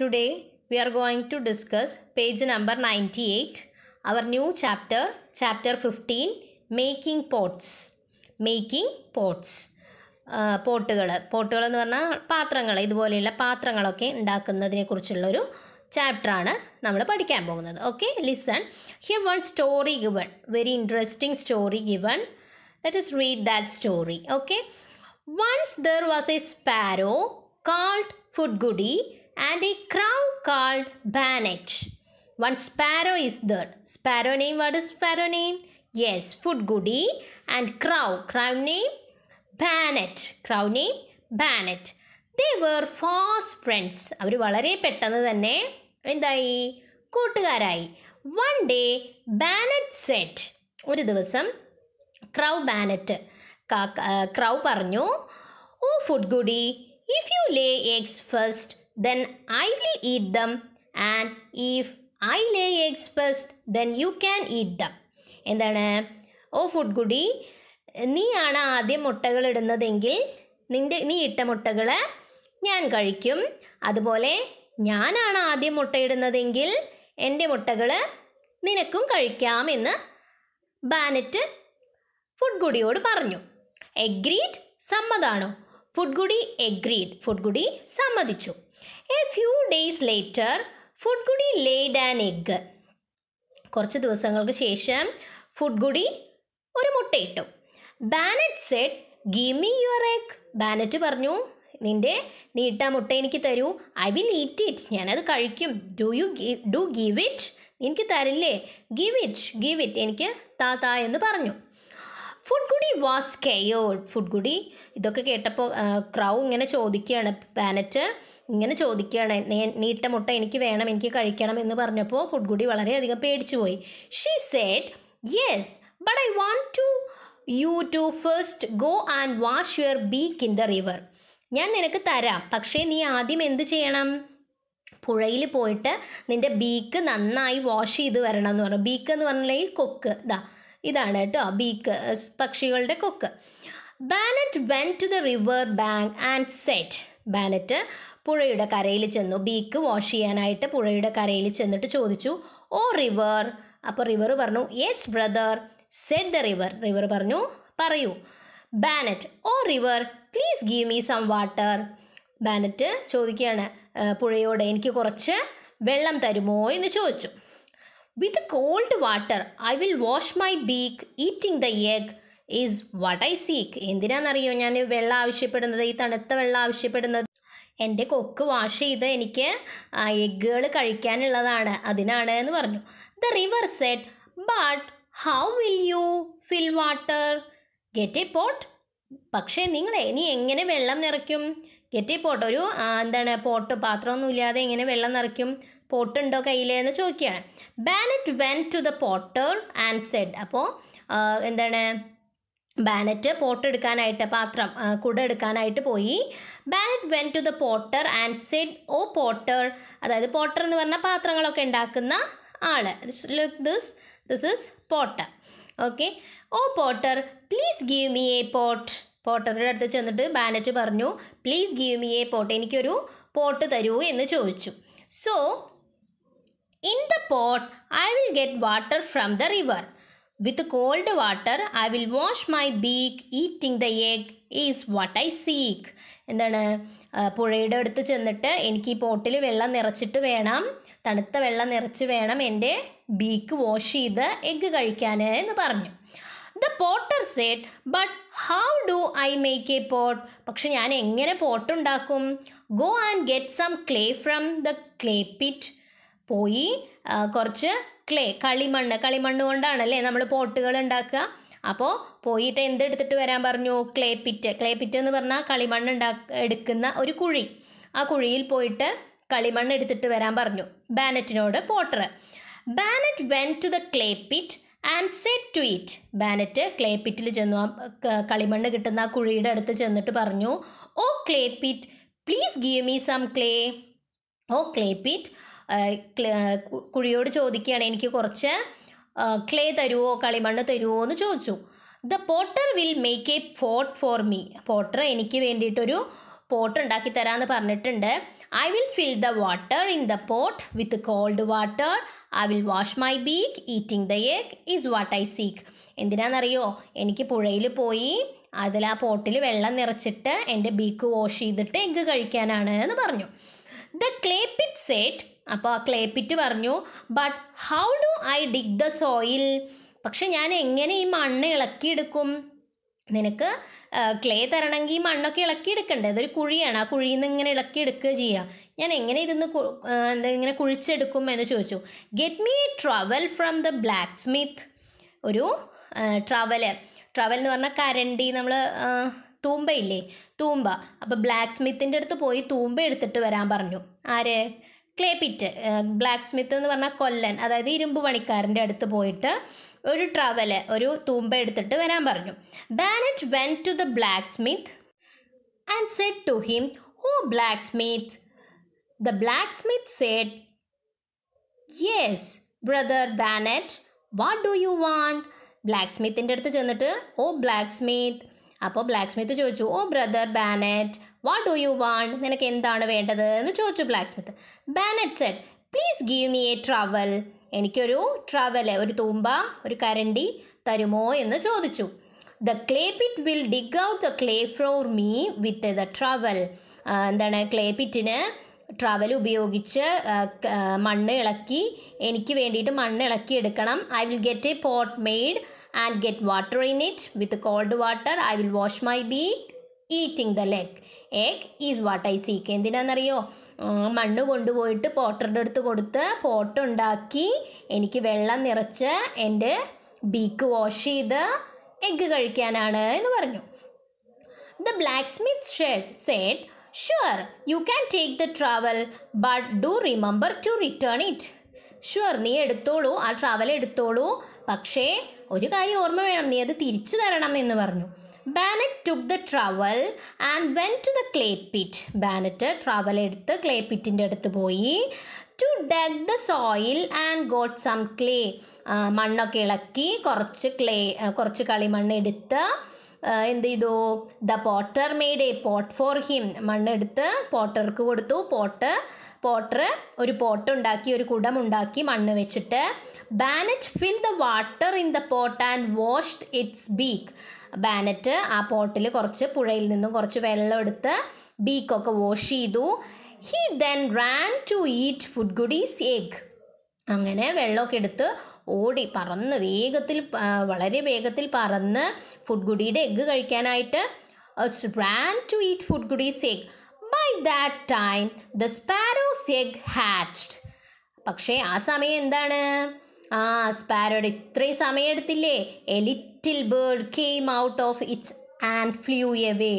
Today we are going to discuss page number 98, our new chapter, chapter 15, making pots. Making pots. പോട്ടുകൾ പോട്ടുകൾ എന്ന് പറഞ്ഞാൽ പാത്രങ്ങൾ ഇതുപോലെയുള്ള പാത്രങ്ങളൊക്കെ ഉണ്ടാക്കുന്നതിനെ കുറിച്ചുള്ളൊരു ചാപ്റ്ററാണ് നമ്മൾ പഠിക്കാൻ പോകുന്നത് okay listen here one story given very interesting story given let us read that story okay once there was a sparrow called Phudgudi and a crow called Bannet. One sparrow is there. Sparrow name, what is sparrow name? Yes, food goodie and crow. Crow name? Banet. Crow name? Banet. They were fast friends. അവർ valare പെട്ടെന്ന് thanne. Endai? Kootukarai. One day, Banet said. Oru divasam. Crow Banet. Crow പറഞ്ഞു Oh, food goodie. If you lay eggs first, then I will eat them and if I lay eggs first then you can eat them എന്താണ് ഓ food Gudi നീയാണ് ആദ്യം മുട്ടകൾ ഇടുന്നതെങ്കിൽ നിൻ്റെ നീ ഇട്ട മുട്ടകൾ ഞാൻ കഴിക്കും അതുപോലെ ഞാനാണ് ആദ്യം മുട്ടയിടുന്നതെങ്കിൽ എൻ്റെ മുട്ടകൾ നിനക്കും കഴിക്കാമെന്ന് ബാനറ്റ് ഫുഡ് ഗുഡിയോട് പറഞ്ഞു എഗ്രീഡ് സമ്മതാണോ ഫുഡ്ഗുഡി എഗ്രീഡ് ഫുഡ്ഗുഡി സമ്മതിച്ചു a few days later Phudgudi laid an egg കുറച്ച് ദിവസങ്ങൾക്ക് ശേഷം ഫുഡ്ഗുഡി ഒരു മുട്ടയിട്ടു Bannet said give me your egg Bannet പറഞ്ഞു നിൻ്റെ നീട്ട മുട്ട എനിക്ക് തരൂ ഐ വിൽ ഈറ്റ് ഇറ്റ് ഞാനത് കഴിക്കും do you do give it എനിക്ക് തരില്ലേ ഗീവ് ഇറ്റ് ഗീവ് ഇറ്റ് എനിക്ക് താ താ എന്ന് പറഞ്ഞു ഫുഡ്ഗുഡി വാസ് കെയോഡ് ഫുഡ്ഗുഡി ഇതൊക്കെ കേട്ടപ്പോൾ ക്രൗ ഇങ്ങനെ ചോദിക്കുകയാണ് പാനറ്റ് ഇങ്ങനെ ചോദിക്കുകയാണ് നീട്ട മുട്ട എനിക്ക് വേണം എനിക്ക് കഴിക്കണം എന്ന് പറഞ്ഞപ്പോൾ ഫുഡ്ഗുഡി വളരെയധികം പേടിച്ചു പോയി she said yes but I want to you to first go and wash your beak in the river ഞാൻ നിനക്ക് തരാം പക്ഷേ നീ ആദ്യം എന്ത് ചെയ്യണം പുഴയിൽ പോയിട്ട് നിൻ്റെ ബീക്ക് നന്നായി വാഷ് ചെയ്ത് വരണം എന്ന് പറഞ്ഞു ബീക്ക് എന്ന് പറഞ്ഞില്ലെങ്കിൽ കൊക്ക് ഇതാ ഇതാണ് കേട്ടോ ബീക്ക് പക്ഷികളുടെ കൊക്ക് Bannet went to the river bank and said Bannet പുഴയുടെ കരയിൽ ചെന്നു ബീക്ക് വാഷ് ചെയ്യാനായിട്ട് പുഴയുടെ കരയിൽ ചെന്നിട്ട് ചോദിച്ചു ഓ റിവർ അപ്പോൾ റിവർ പറഞ്ഞു yes brother said the river river പറഞ്ഞു പറയൂ Bannet oh river please give me some water Bannet ചോദിക്കുകയാണ് പുഴയോട് എനിക്ക് കുറച്ച് വെള്ളം തരുമോ എന്ന് ചോദിച്ചു with cold water I will wash my beak eating the egg is what I seek എന്തിനാണെന്നറിയോ ഞാൻ വെള്ളം ആവശ്യപ്പെടുന്നത് ഈ തണുത്ത വെള്ളം ആവശ്യപ്പെടുന്നത് എൻ്റെ കൊക്ക് വാഷ് ചെയ്ത് എനിക്ക് എഗ്ഗുകൾ കഴിക്കാനുള്ളതാണ് അതിനാണ് എന്ന് പറഞ്ഞു the river said but how will you fill water get a pot പക്ഷേ നിങ്ങൾ ഇനി എങ്ങനെ വെള്ളം നിറയ്ക്കും ഗെറ്റ് എ പോട്ട് ഒരു എന്താണ് പോട്ട് പാത്രമൊന്നും ഇല്ലാതെ എങ്ങനെ വെള്ളം നിറയ്ക്കും പോട്ടുണ്ടോ കയ്യിലേ എന്ന് ചോദിക്കുകയാണ് Bannet went to the potter and said അപ്പോൾ എന്താണ് ബാനറ്റ് പോട്ട് എടുക്കാനായിട്ട് പാത്രം കുട എടുക്കാനായിട്ട് പോയി Bannet went to the potter and said oh potter അതായത് പോട്ടർ എന്ന് പറഞ്ഞാൽ പാത്രങ്ങളൊക്കെ ഉണ്ടാക്കുന്ന ആള് look this this is potter okay oh potter please give me a pot പോട്ടറുടെ അടുത്ത് ചെന്നിട്ട് ബാനറ്റ് പറഞ്ഞു please give me a pot എനിക്കൊരു പോട്ട് തരൂ എന്ന് ചോദിച്ചു so in the pot I will get water from the river with cold water I will wash my beak eating the egg is what I seek എന്താണ് പുഴയുടെ അടുത്ത് ചെന്നിട്ട് എനിക്ക് ഈ പോട്ടിൽ വെള്ളം നിറച്ചിട്ട് വേണം തണുത്ത വെള്ളം നിറച്ച് വേണം എൻ്റെ ബീക്ക് വാഷ് ചെയ്ത് എഗ്ഗ് കഴിക്കാൻ എന്ന് പറഞ്ഞു the potter said but how do I make a pot പക്ഷെ ഞാൻ എങ്ങനെ പോട്ടുണ്ടാക്കും go and get some clay from the clay pit പോയി കുറച്ച് ക്ലേ കളിമണ്ണ് കളിമണ്ണ് കൊണ്ടാണല്ലേ നമ്മൾ പോട്ടുകൾ ഉണ്ടാക്കുക അപ്പോൾ പോയിട്ട് എന്തെടുത്തിട്ട് വരാൻ പറഞ്ഞു ക്ലേ പിറ്റ് ക്ലേ പിറ്റ് എന്ന് പറഞ്ഞാൽ കളിമണ്ണ് എടുക്കുന്ന ഒരു കുഴി ആ കുഴിയിൽ പോയിട്ട് കളിമണ്ണ് എടുത്തിട്ട് വരാൻ പറഞ്ഞു ബാനറ്റിനോട് potter Bannet went to the clay pit and said to it Bannet clay പിറ്റിൽ ചെന്നു ആ കളിമണ്ണ് കിട്ടുന്ന ആ കുഴിയുടെ അടുത്ത് ചെന്നിട്ട് പറഞ്ഞു oh clay pit please give me some clay oh clay pit കുഴിയോട് ചോദിക്കുകയാണ് എനിക്ക് കുറച്ച് ക്ലേ തരുമോ കളിമണ്ണ് തരുമോ എന്ന് ചോദിച്ചു the potter will make a pot for me potter എനിക്ക് വേണ്ടിയിട്ടൊരു പോട്ട് ഉണ്ടാക്കി തരാമെന്ന് പറഞ്ഞിട്ടുണ്ട് I will fill the water in the pot with cold water I will wash my beak eating the egg is what I seek എന്തിനാണെന്നറിയോ എനിക്ക് പുഴയിൽ പോയി അതിൽ ആ പോട്ടിൽ വെള്ളം നിറച്ചിട്ട് എൻ്റെ ബീക്ക് വാഷ് ചെയ്തിട്ട് എഗ്ഗ് കഴിക്കാനാണ് എന്ന് പറഞ്ഞു ദ ക്ലേ പിറ്റ് സെറ്റ് അപ്പോൾ ആ ക്ലേപ്പിറ്റ് പറഞ്ഞു but how do I dig the soil പക്ഷെ ഞാൻ എങ്ങനെ ഈ മണ്ണ് ഇളക്കിയെടുക്കും നിനക്ക് ക്ലേ തരണമെങ്കിൽ മണ്ണൊക്കെ ഇളക്കിയെടുക്കണ്ടേ അതൊരു കുഴിയാണ് ആ കുഴിയിൽ നിന്ന് ഇങ്ങനെ ഇളക്കിയെടുക്കുക ചെയ്യുക ഞാൻ എങ്ങനെ ഇതൊന്ന് എന്താ ഇങ്ങനെ കുഴിച്ചെടുക്കും എന്ന് ചോദിച്ചു get me trowel from the black blacksmith ഒരു ട്രവൽ ട്രവൽ എന്ന് പറഞ്ഞാൽ കരണ്ടി നമ്മൾ തൂമ്പയില്ലേ തൂമ്പ അപ്പോൾ ബ്ലാക്ക് സ്മിത്തിൻ്റെ അടുത്ത് പോയി തൂമ്പ എടുത്തിട്ട് വരാൻ പറഞ്ഞു ആര് ക്ലേ പിറ്റ് ബ്ലാക്ക് സ്മിത്ത് എന്ന് പറഞ്ഞാൽ കൊല്ലൻ അതായത് ഇരുമ്പ് പണിക്കാരൻ്റെ അടുത്ത് പോയിട്ട് ഒരു ട്രവല് ഒരു തൂമ്പ എടുത്തിട്ട് വരാൻ പറഞ്ഞു Bannet went to the black blacksmith and said to him oh blacksmith the black blacksmith said yes brother Bannet what do you want ബ്ലാക്ക് സ്മിത്തിൻ്റെ അടുത്ത് ചെന്നിട്ട് ഓ ബ്ലാക്ക് സ്മിത്ത് അപ്പോൾ ബ്ലാക്ക് സ്മിത്ത് ചോദിച്ചു oh brother Bannet what do you want നിനക്ക് എന്താണ് വേണ്ടത് എന്ന് ചോദിച്ചു blacksmith Bannet said please give me a trowel എനിക്കൊരു ട്രാവൽ ഒരു തൂമ്പ ഒരു കരണ്ടി തരുമോ എന്ന് ചോദിച്ചു the clay pit will dig out the clay for me with the trowel എന്താണ് ക്ലേ പിറ്റിന് ട്രാവൽ ഉപയോഗിച്ച് മണ്ണ് ഇളക്കി എനിക്ക് വേണ്ടിയിട്ട് മണ്ണ് ഇളക്കി എടുക്കണം I will get a pot made and get water in it with cold water I will wash my beak eating the leg egg is what I seek എന്തിനാണെന്നറിയോ മണ്ണ് കൊണ്ടുപോയിട്ട് പോട്ടറുടെ അടുത്ത് കൊടുത്ത് പോട്ടുണ്ടാക്കി എനിക്ക് വെള്ളം നിറച്ച് എൻ്റെ ബീക്ക് വാഷ് ചെയ്ത് എഗ് കഴിക്കാനാണ് എന്ന് പറഞ്ഞു the black smith shed said sure you can take the trowel but do remember to return it sure നീ എടുത്തോളൂ ആ ട്രാവൽ എടുത്തോളൂ പക്ഷേ ഒരു കാര്യം ഓർമ്മ വേണം നീ അത് തിരിച്ചു തരണം എന്ന് പറഞ്ഞു Bannet took the trowel and went to the clay pit Bannet trowel എടുത്ത് ക്ലേ പിറ്റിൻ്റെ അടുത്ത് പോയി to dug the soil and got some clay മണ്ണൊക്കെ ഇളക്കി കുറച്ച് ക്ലേ കുറച്ച് കളിമണ്ണ് എടുത്ത് എന്ത് ചെയ്തു the potter made a pot for him മണ്ണെടുത്ത് പോട്ടർക്ക് കൊടുത്തു പോട്ട് പോട്ടർ ഒരു പോട്ട് ഉണ്ടാക്കി ഒരു കുടം ഉണ്ടാക്കി മണ്ണ് വെച്ചിട്ട് Bannet fill the water in the pot and washed its beak Bannet ആ പോട്ടിൽ കുറച്ച് പുഴയിൽ നിന്നും കുറച്ച് വെള്ളം എടുത്ത് ബീക്കൊക്കെ വാഷ് ചെയ്തു he then ran to eat food goodies egg അങ്ങനെ വെള്ളമൊക്കെ എടുത്ത് ഓടി പറന്ന് വേഗത്തിൽ വളരെ വേഗത്തിൽ പറന്ന് ഫുഡ് ഗുഡിയുടെ എഗ്ഗ് കഴിക്കാനായിട്ട് ran to eat food goodies egg by that time the sparrow's egg hatched പക്ഷേ ആ സമയം എന്താണ് ആ സ്പാരോയുടെ ഇത്രയും സമയം എടുത്തില്ലേ എലി little bird came out of its and flew away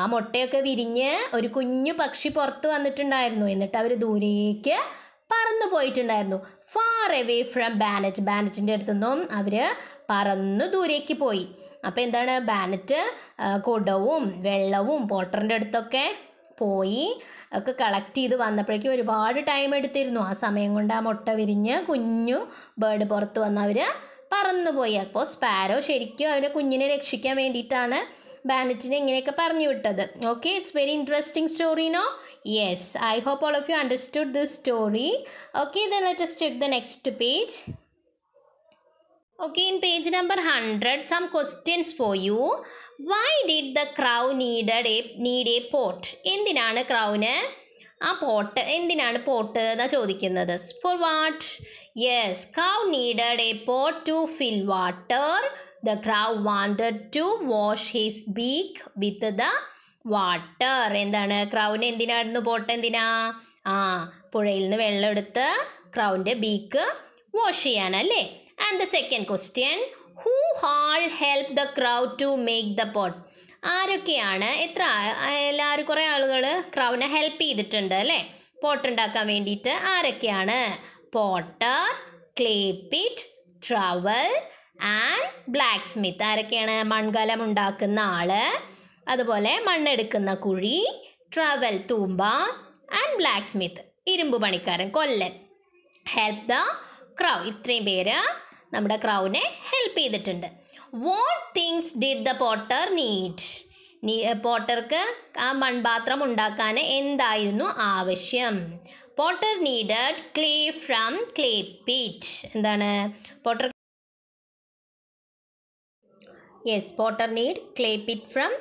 ആ മുട്ടയൊക്കെ വിരിഞ്ഞ് ഒരു കുഞ്ഞു പക്ഷി പുറത്ത് വന്നിട്ടുണ്ടായിരുന്നു എന്നിട്ട് അവർ ദൂരേക്ക് പറന്നു പോയിട്ടുണ്ടായിരുന്നു ഫാർ എവേ ഫ്രം ബാനറ്റ് ബാനറ്റിൻ്റെ അടുത്തുനിന്നും അവർ പറന്ന് ദൂരേക്ക് പോയി അപ്പോൾ എന്താണ് ബാനറ്റ് കുടവും വെള്ളവും പോട്ടറിൻ്റെ അടുത്തൊക്കെ പോയി ഒക്കെ കളക്ട് ചെയ്ത് വന്നപ്പോഴേക്കും ഒരുപാട് ടൈം എടുത്തിരുന്നു ആ സമയം കൊണ്ട് ആ മുട്ട വിരിഞ്ഞ് കുഞ്ഞു ബേർഡ് പുറത്ത് വന്നവർ പറന്നുപോയി അപ്പോൾ സ്പാരോ ശരിക്കും അവരുടെ കുഞ്ഞിനെ രക്ഷിക്കാൻ വേണ്ടിയിട്ടാണ് ബാനറ്റിനെ ഇങ്ങനെയൊക്കെ പറഞ്ഞു വിട്ടത് okay it's very interesting story no yes I hope all of you understood this story okay the let's check the next page okay in page number 100, some questions for you why did the crow need a need a pot എന്തിനാണ് ക്രൗന് ആ pot എന്തിനാണ് pot എന്നാ ചോദിക്കുന്നത് for what yes crow needed a pot to fill water the crow wanted to wash his beak with the water എന്താണ് ക്രൗന് എന്തിനായിരുന്നു pot എന്തിനാ ആ പുഴയിൽ നിന്ന് വെള്ളം എടുത്ത് ക്രൗവിൻ്റെ ബീക്ക് വാഷ് ചെയ്യാനല്ലേ and the second question who all help the crow to make the pot ആരൊക്കെയാണ് എത്ര എല്ലാവരും കുറേ ആളുകൾ ക്രൗനെ ഹെൽപ്പ് ചെയ്തിട്ടുണ്ട് അല്ലേ പോട്ട് ഉണ്ടാക്കാൻ വേണ്ടിയിട്ട് ആരൊക്കെയാണ് potter clay pit trowel and black smith ആരൊക്കെയാണ് മൺകലം ഉണ്ടാക്കുന്ന ആള് അതുപോലെ മണ്ണെടുക്കുന്ന കുഴി ട്രവൽ തൂമ്പ ആൻഡ് ബ്ലാക്ക് സ്മിത്ത് ഇരുമ്പ് പണിക്കാരൻ കൊല്ലൻ ഹെൽപ്പ് ദ ക്രൗ ഇത്രയും പേര് നമ്മുടെ ക്രൗവിനെ ഹെൽപ്പ് ചെയ്തിട്ടുണ്ട് what things did the potter need പോട്ടർക്ക് ആ മൺപാത്രം ഉണ്ടാക്കാൻ എന്തായിരുന്നു ആവശ്യം potter needed clay from clay pit എന്താണ് potter yes potter need clay pit from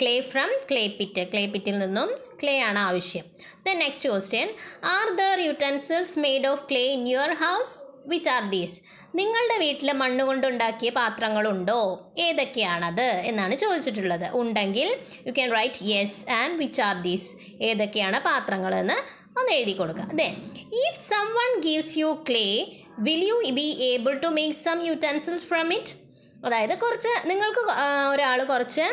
clay from clay pit clay പിറ്റിൽ നിന്നും ക്ലേ ആണ് ആവശ്യം the next question are there utensils made of clay in your house which are these നിങ്ങളുടെ വീട്ടിൽ മണ്ണ് കൊണ്ടുണ്ടാക്കിയ പാത്രങ്ങളുണ്ടോ ഏതൊക്കെയാണത് എന്നാണ് ചോദിച്ചിട്ടുള്ളത് ഉണ്ടെങ്കിൽ you can write yes and which are these ഏതൊക്കെയാണ് പാത്രങ്ങൾ എന്ന് ഒന്ന് എഴുതി കൊടുക്കുക അതെ if some one gives you clay will you be able to make some utensils from it അതായത് കുറച്ച് നിങ്ങൾക്ക് ഒരാൾ കുറച്ച്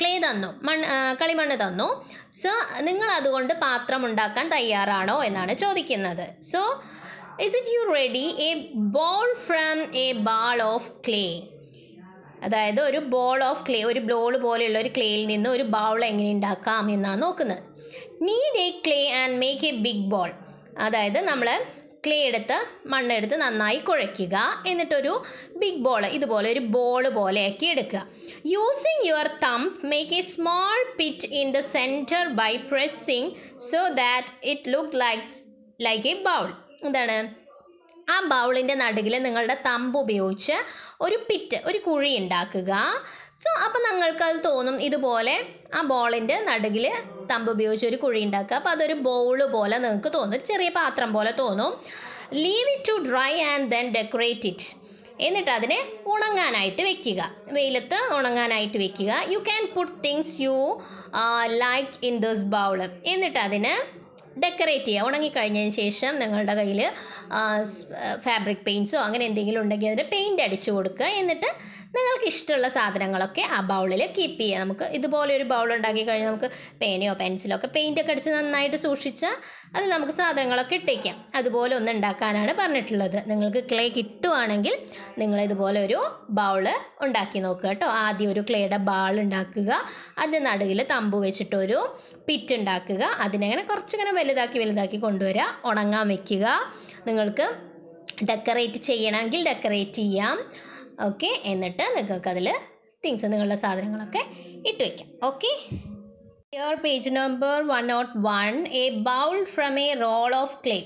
ക്ലേ തന്നു മണ്ണ് കളിമണ്ണ് തന്നു സോ നിങ്ങൾ അതുകൊണ്ട് പാത്രം ഉണ്ടാക്കാൻ തയ്യാറാണോ എന്നാണ് ചോദിക്കുന്നത് so is it you ready a ball from a ball of clay അതായത് ഒരു ബോൾ ഓഫ് ക്ലേ ഒരു ബോൾ പോലെയുള്ള ഒരു ക്ലേയിൽ നിന്ന് ഒരു ബൗൾ എങ്ങനെ ഉണ്ടാക്കാം എന്നാണ് നോക്കുന്നത് knead a clay and make a big ball അതായത് നമ്മൾ ക്ലേ എടുത്ത് മണ്ണെടുത്ത് നന്നായി കുഴയ്ക്കുക എന്നിട്ടൊരു ബിഗ് ബോൾ ഇതുപോലെ ഒരു ബോൾ പോലെയാക്കി എടുക്കുക using your thumb make a small pit in the centre by pressing so that it look likes like a bowl എന്താണ് ആ ബൗളിൻ്റെ നടുകിൽ നിങ്ങളുടെ തമ്പ് ഉപയോഗിച്ച് ഒരു പിറ്റ് ഒരു കുഴി ഉണ്ടാക്കുക സോ അപ്പം നിങ്ങൾക്ക് അത് തോന്നും ഇതുപോലെ ആ ബോളിൻ്റെ നടുകിൽ തമ്പ് ഉപയോഗിച്ച് ഒരു കുഴി ഉണ്ടാക്കുക അപ്പോൾ അതൊരു ബൗൾ പോലെ നിങ്ങൾക്ക് തോന്നും ഒരു ചെറിയ പാത്രം പോലെ തോന്നും leave it to dry and then decorate it എന്നിട്ട് അതിനെ ഉണങ്ങാനായിട്ട് വെക്കുക വെയിലത്ത് ഉണങ്ങാനായിട്ട് വെക്കുക you can put things you like in this bowl എന്നിട്ട് അതിന് ഡെക്കറേറ്റ് ചെയ്യുക ഉണങ്ങിക്കഴിഞ്ഞതിന് ശേഷം നിങ്ങളുടെ കയ്യിൽ ഫാബ്രിക് പെയിൻറ്റ്സോ അങ്ങനെ എന്തെങ്കിലും ഉണ്ടെങ്കിൽ അതിന് പെയിൻ്റ് അടിച്ചു കൊടുക്കുക എന്നിട്ട് നിങ്ങൾക്ക് ഇഷ്ടമുള്ള സാധനങ്ങളൊക്കെ ആ ബൗളിൽ കീപ്പ് ചെയ്യുക നമുക്ക് ഇതുപോലെ ഒരു ബൗൾ ഉണ്ടാക്കി കഴിഞ്ഞാൽ നമുക്ക് പേനയോ പെൻസിലോ ഒക്കെ ഒക്കെ അടിച്ച് നന്നായിട്ട് സൂക്ഷിച്ചാൽ അത് നമുക്ക് സാധനങ്ങളൊക്കെ ഇട്ടേക്കാം അതുപോലെ ഒന്ന് ഉണ്ടാക്കാനാണ് പറഞ്ഞിട്ടുള്ളത് നിങ്ങൾക്ക് ക്ലേ കിട്ടുവാണെങ്കിൽ നിങ്ങൾ ഇതുപോലെ ഒരു ബൗള് ഉണ്ടാക്കി നോക്കുക കേട്ടോ ആദ്യം ഒരു ക്ലേയുടെ ബാൾ ഉണ്ടാക്കുക അതിൻ്റെ നടുവിൽ തമ്പു വെച്ചിട്ട് ഒരു പിറ്റ് ഉണ്ടാക്കുക അതിനങ്ങനെ കുറച്ചിങ്ങനെ വലുതാക്കി വലുതാക്കി കൊണ്ടുവരിക ഉണങ്ങാൻ വയ്ക്കുക നിങ്ങൾക്ക് ഡെക്കറേറ്റ് ചെയ്യണമെങ്കിൽ ഡെക്കറേറ്റ് ചെയ്യാം ഓക്കെ എന്നിട്ട് നിങ്ങൾക്ക് അതിൽ തിങ്സ് നിങ്ങളുടെ സാധനങ്ങളൊക്കെ ഇട്ട് വയ്ക്കാം okay your page number one not one a bowl from a roll of clay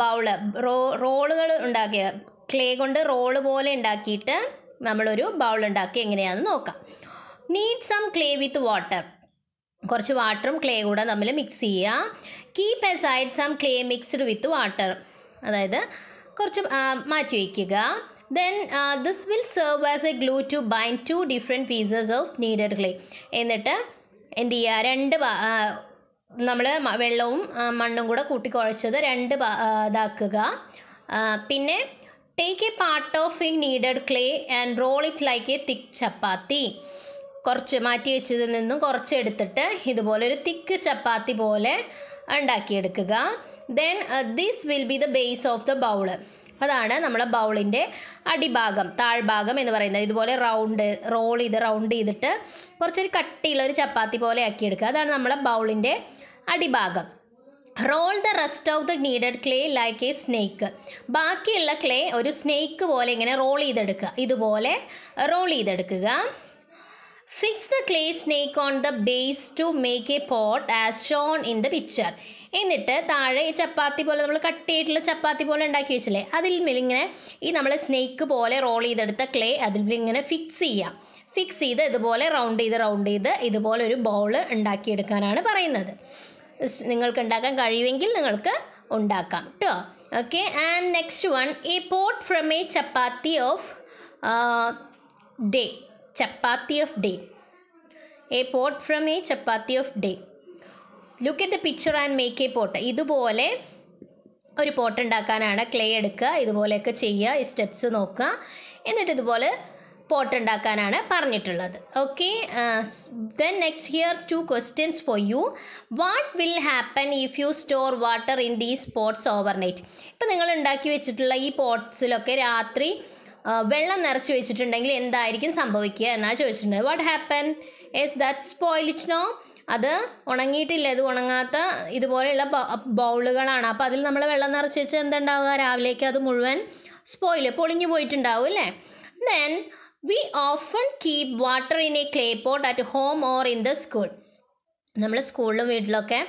bowl റോ റോളുകൾ ഉണ്ടാക്കിയ ക്ലേ കൊണ്ട് റോള് പോലെ ഉണ്ടാക്കിയിട്ട് നമ്മളൊരു ബൗൾ ഉണ്ടാക്കി എങ്ങനെയാണെന്ന് നോക്കാം knead some clay with water കുറച്ച് വാട്ടറും ക്ലേ കൂടെ തമ്മിൽ മിക്സ് ചെയ്യുക keep side some clay mixed with water അതായത് കുറച്ച് മാറ്റി വയ്ക്കുക then this will serve as a glue to bind two different pieces of kneaded clay എന്നിട്ട് എന്ത് ചെയ്യുക രണ്ട് നമ്മൾ വെള്ളവും മണ്ണും കൂടെ കൂട്ടി കുഴച്ചത് രണ്ട് ഇതാക്കുക പിന്നെ take a part of the kneaded clay and roll it like a thick chapati കുറച്ച് മാറ്റി വെച്ചതിൽ നിന്നും കുറച്ച് എടുത്തിട്ട് ഇതുപോലെ ഒരു തിക്ക് ചപ്പാത്തി പോലെ ഉണ്ടാക്കിയെടുക്കുക then this will be the base of the bowl അതാണ് നമ്മളെ ബൗളിൻ്റെ അടിഭാഗം താഴ്ഭാഗം എന്ന് പറയുന്നത് ഇതുപോലെ റൗണ്ട് റോൾ ചെയ്ത് റൗണ്ട് ചെയ്തിട്ട് കുറച്ചൊരു കട്ടിയുള്ള ഒരു ചപ്പാത്തി പോലെ ആക്കിയെടുക്കുക അതാണ് നമ്മളെ ബൗളിൻ്റെ അടിഭാഗം roll the rest of the kneaded clay like a snake ബാക്കിയുള്ള ക്ലേ ഒരു സ്നേക്ക് പോലെ ഇങ്ങനെ റോൾ ചെയ്തെടുക്കുക ഇതുപോലെ റോൾ ചെയ്തെടുക്കുക fix the clay snake on the base to make a pot as shown in the picture എന്നിട്ട് താഴെ ഈ ചപ്പാത്തി പോലെ നമ്മൾ ചെയ്തിട്ടുള്ള ചപ്പാത്തി പോലെ ഉണ്ടാക്കി വെച്ചില്ലേ അതിൽ ഇങ്ങനെ ഈ നമ്മൾ സ്നേക്ക് പോലെ റോൾ ചെയ്തെടുത്ത ക്ലേ അതിൽ ഇങ്ങനെ ഫിക്സ് ചെയ്യാം ഫിക്സ് ചെയ്ത് ഇതുപോലെ റൗണ്ട് ചെയ്ത് റൗണ്ട് ചെയ്ത് ഇതുപോലെ ഒരു ബൗൾ ഉണ്ടാക്കിയെടുക്കാനാണ് പറയുന്നത് നിങ്ങൾക്ക് ഉണ്ടാക്കാൻ കഴിയുമെങ്കിൽ നിങ്ങൾക്ക് ഉണ്ടാക്കാം കേട്ടോ okay and next one a pot from a chapati of day chapati of day a pot from a chapati of day look at the picture and make a pot ഇതുപോലെ ഒരു പോട്ട് ഉണ്ടാക്കാനാണ് ക്ലേ എടുക്കുക ഇതുപോലെയൊക്കെ ചെയ്യുക ഈ സ്റ്റെപ്സ് നോക്കുക എന്നിട്ട് ഇതുപോലെ പോട്ട് ഉണ്ടാക്കാനാണ് പറഞ്ഞിട്ടുള്ളത് okay then next here two questions for you what will happen if you store water in these pots overnight ഇപ്പം നിങ്ങൾ ഉണ്ടാക്കി വെച്ചിട്ടുള്ള ഈ പോട്ട്സിലൊക്കെ രാത്രി വെള്ളം നിറച്ച് വെച്ചിട്ടുണ്ടെങ്കിൽ എന്തായിരിക്കും സംഭവിക്കുക എന്നാണ് ചോദിച്ചിട്ടുണ്ടെങ്കിൽ what happen is that spoil it no അത് ഉണങ്ങിയിട്ടില്ല ഇത് ഉണങ്ങാത്ത ഇതുപോലെയുള്ള ബൗളുകളാണ് അപ്പോൾ അതിൽ നമ്മൾ വെള്ളം നിറച്ച് വെച്ച് എന്തുണ്ടാവുക രാവിലേക്ക് അത് മുഴുവൻ സ്പോയിൽ പൊളിഞ്ഞു പോയിട്ടുണ്ടാവും അല്ലേ then we often keep water in a clay pot at home or in the school നമ്മൾ സ്കൂളിലും വീട്ടിലൊക്കെ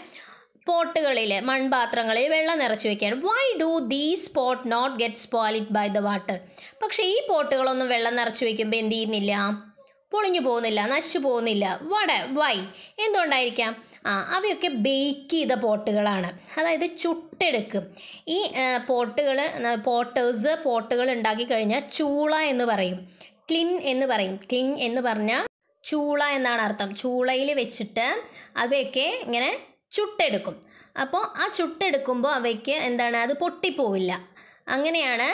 പോട്ടുകളിൽ മൺപാത്രങ്ങളിൽ വെള്ളം നിറച്ച് വയ്ക്കുകയാണ് why do these pot not get spoiled by the water പക്ഷേ ഈ പോട്ടുകളൊന്നും വെള്ളം നിറച്ച് വെക്കുമ്പോൾ എന്ത് ചെയ്യുന്നില്ല പൊളിഞ്ഞു പോകുന്നില്ല നശിച്ചു പോകുന്നില്ല വട വൈ എന്തുകൊണ്ടായിരിക്കാം ആ അവയൊക്കെ ബേക്ക് ചെയ്ത പോട്ടുകളാണ് അതായത് ചുട്ടെടുക്കും ഈ പോട്ടുകൾ പോട്ടേഴ്സ് പോട്ടുകൾ ഉണ്ടാക്കി കഴിഞ്ഞാൽ ചൂള എന്ന് പറയും ക്ലിൻ എന്ന് പറയും ക്ലിൻ എന്ന് പറഞ്ഞാൽ ചൂള എന്നാണ് അർത്ഥം ചൂളയിൽ വെച്ചിട്ട് അവയൊക്കെ ഇങ്ങനെ ചുട്ടെടുക്കും അപ്പോൾ ആ ചുട്ടെടുക്കുമ്പോൾ അവയ്ക്ക് എന്താണ് അത് പൊട്ടിപ്പോവില്ല അങ്ങനെയാണ്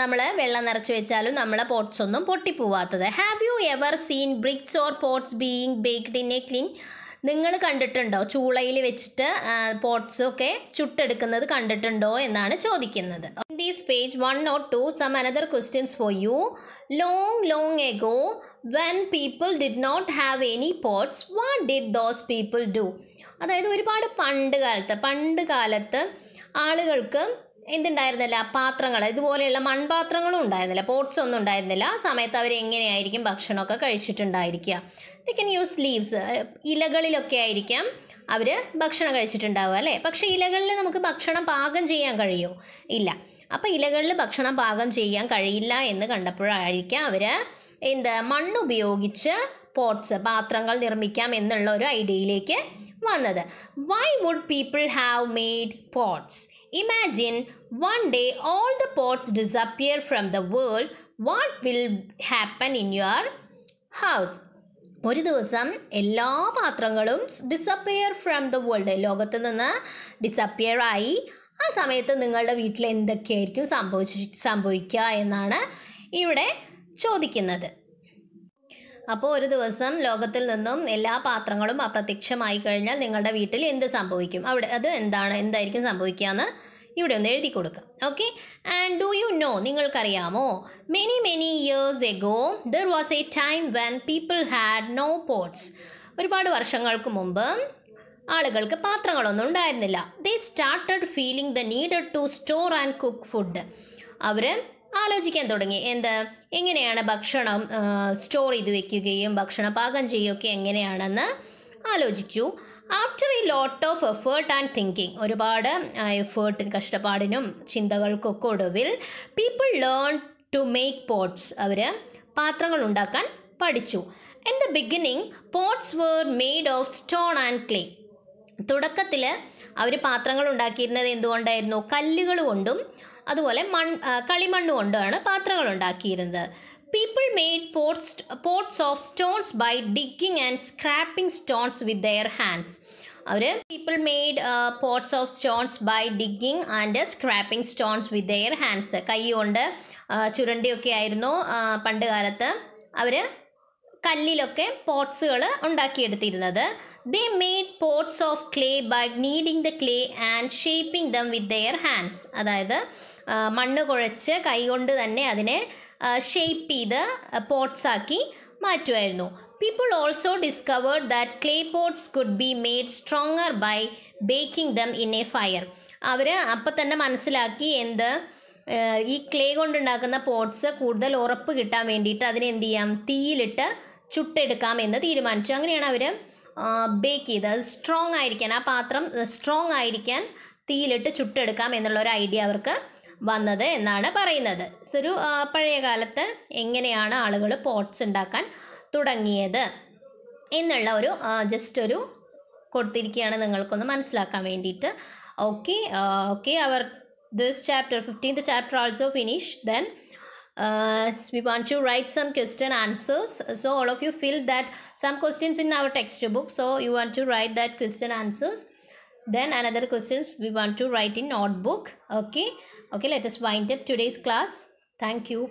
നമ്മൾ വെള്ളം നിറച്ച് വെച്ചാലും നമ്മളെ പോട്ട്സ് ഒന്നും പൊട്ടിപ്പോവാത്തത് have you ever seen bricks or pots being baked in a kiln നിങ്ങൾ കണ്ടിട്ടുണ്ടോ ചൂളയിൽ വെച്ചിട്ട് പോട്ട്സ് ഒക്കെ ചുട്ടെടുക്കുന്നത് കണ്ടിട്ടുണ്ടോ എന്നാണ് ചോദിക്കുന്നത് in these page one or two some another questions for you long long ago when people did not have any pots what did those people do അതായത് ഒരുപാട് പണ്ട് കാലത്ത് പണ്ട് കാലത്ത് ആളുകൾക്ക് എന്തുണ്ടായിരുന്നില്ല പാത്രങ്ങൾ ഇതുപോലെയുള്ള മൺപാത്രങ്ങളും ഉണ്ടായിരുന്നില്ല പോട്ട്സ് ഒന്നും ഉണ്ടായിരുന്നില്ല ആ സമയത്ത് അവർ എങ്ങനെയായിരിക്കും ഭക്ഷണമൊക്കെ കഴിച്ചിട്ടുണ്ടായിരിക്കുക ദ കൻ യൂസ് ലീവ്സ് ഇലകളിലൊക്കെ ആയിരിക്കാം അവർ ഭക്ഷണം കഴിച്ചിട്ടുണ്ടാവുക അല്ലേ പക്ഷേ ഇലകളിൽ നമുക്ക് ഭക്ഷണം പാകം ചെയ്യാൻ കഴിയുമോ ഇല്ല അപ്പോൾ ഇലകളിൽ ഭക്ഷണം പാകം ചെയ്യാൻ കഴിയില്ല എന്ന് കണ്ടപ്പോഴായിരിക്കാം അവർ എന്താ മണ്ണ് ഉപയോഗിച്ച് പോട്ട്സ് പാത്രങ്ങൾ നിർമ്മിക്കാം എന്നുള്ള ഒരു ഐഡിയയിലേക്ക് വന്നത് why would people have made pots imagine one day all the pots disappear from the world what will happen in your house ഒരു ദിവസം എല്ലാ പാത്രങ്ങളും ഡിസപ്പിയർ ഫ്രം ദ വേൾഡ് ലോകത്ത് നിന്ന് ഡിസപ്പിയർ ആയി ആ സമയത്ത് നിങ്ങളുടെ വീട്ടിൽ എന്തൊക്കെയായിരിക്കും സംഭവിച്ച് സംഭവിക്കുക എന്നാണ് ഇവിടെ ചോദിക്കുന്നത് അപ്പോൾ ഒരു ദിവസം ലോകത്തിൽ നിന്നും എല്ലാ പാത്രങ്ങളും അപ്രത്യക്ഷമായി കഴിഞ്ഞാൽ നിങ്ങളുടെ വീട്ടിൽ എന്ത് സംഭവിക്കും അവിടെ അത് എന്താണ് എന്തായിരിക്കും സംഭവിക്കുക എന്ന് ഇവിടെ ഒന്ന് എഴുതി കൊടുക്കുക okay and do you know നിങ്ങൾക്കറിയാമോ many many years ago there was a time when people had no pots ഒരുപാട് വർഷങ്ങൾക്ക് മുമ്പ് ആളുകൾക്ക് പാത്രങ്ങളൊന്നും ഉണ്ടായിരുന്നില്ല they started feeling the need to store and cook food അവർ ആലോചിക്കാൻ തുടങ്ങി എന്ത് എങ്ങനെയാണ് ഭക്ഷണം സ്റ്റോർ ചെയ്ത് വെക്കുകയും ഭക്ഷണം പാകം ചെയ്യുകയൊക്കെ എങ്ങനെയാണെന്ന് ആലോചിച്ചു after a lot of effort and thinking ഒരുപാട് എഫേർട്ടും കഷ്ടപ്പാടിനും ചിന്തകൾക്കൊക്കെ ഒടുവിൽ people learn to make pots അവർ പാത്രങ്ങൾ ഉണ്ടാക്കാൻ പഠിച്ചു in the beginning pots were made of stone and clay തുടക്കത്തിൽ അവർ പാത്രങ്ങൾ ഉണ്ടാക്കിയിരുന്നത് എന്തുകൊണ്ടായിരുന്നു കല്ലുകൾ കൊണ്ടും അതുപോലെ മൺ കളിമണ്ണ് കൊണ്ടാണ് പാത്രങ്ങൾ ഉണ്ടാക്കിയിരുന്നത് people made pots pots of stones by digging and scraping stones with their hands അവർ people made pots of stones by digging and scraping stones with their hands കൈ കൊണ്ട് ചുരണ്ടിയൊക്കെ ആയിരുന്നു പണ്ട് കാലത്ത് അവർ കല്ലിലൊക്കെ പോട്ട്സുകൾ ഉണ്ടാക്കിയെടുത്തിരുന്നത് they made pots of clay by kneading the clay and shaping them with their hands അതായത് മണ്ണ് കുഴച്ച് കൈകൊണ്ട് തന്നെ അതിനെ ഷേപ്പ് ചെയ്ത് പോട്ട്സ് ആക്കി മാറ്റുമായിരുന്നു people also discovered that clay pots could be made stronger by baking them in a fire അവർ അപ്പം തന്നെ മനസ്സിലാക്കി എന്ത് ഈ ക്ലേ കൊണ്ടുണ്ടാക്കുന്ന പോട്ട്സ് കൂടുതൽ ഉറപ്പ് കിട്ടാൻ വേണ്ടിയിട്ട് അതിനെന്ത് ചെയ്യാം തീയിലിട്ട് ചുട്ടെടുക്കാം എന്ന് തീരുമാനിച്ചു അങ്ങനെയാണ് അവർ ബേക്ക് ചെയ്ത് അത് സ്ട്രോങ് ആയിരിക്കാൻ ആ പാത്രം സ്ട്രോങ് ആയിരിക്കാൻ തീയിലിട്ട് ചുട്ടെടുക്കാം എന്നുള്ള ഒരു ഐഡിയ അവർക്ക് വന്നത് എന്നാണ് പറയുന്നത് ഒരു പഴയ കാലത്ത് എങ്ങനെയാണ് ആളുകൾ പോട്ട്സ് ഉണ്ടാക്കാൻ തുടങ്ങിയത് എന്നുള്ള ഒരു ജസ്റ്റ് ഒരു കൊടുത്തിരിക്കുകയാണ് നിങ്ങൾക്കൊന്ന് മനസ്സിലാക്കാൻ വേണ്ടിയിട്ട് okay okay our this chapter fifteenth chapter also finish then uh, to write some question answers. So all of you fill that some questions in our textbook. So you want to write that question answers. Then another questions we want to write in notebook. Okay. Okay. Let us wind up today's class. Thank you.